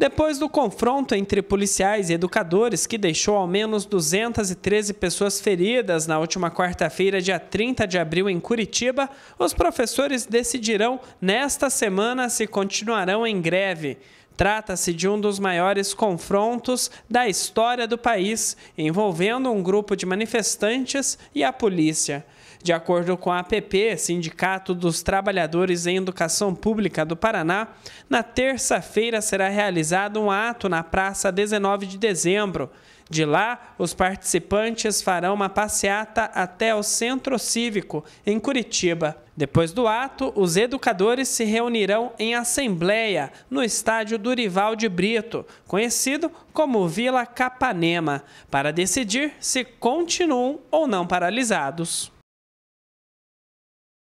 Depois do confronto entre policiais e educadores, que deixou ao menos 213 pessoas feridas na última quarta-feira, dia 30 de abril, em Curitiba, os professores decidirão nesta semana se continuarão em greve. Trata-se de um dos maiores confrontos da história do país, envolvendo um grupo de manifestantes e a polícia. De acordo com a APP, Sindicato dos Trabalhadores em Educação Pública do Paraná, na terça-feira será realizado um ato na Praça 19 de Dezembro. De lá, os participantes farão uma passeata até o Centro Cívico, em Curitiba. Depois do ato, os educadores se reunirão em assembleia no estádio Durival de Brito, conhecido como Vila Capanema, para decidir se continuam ou não paralisados.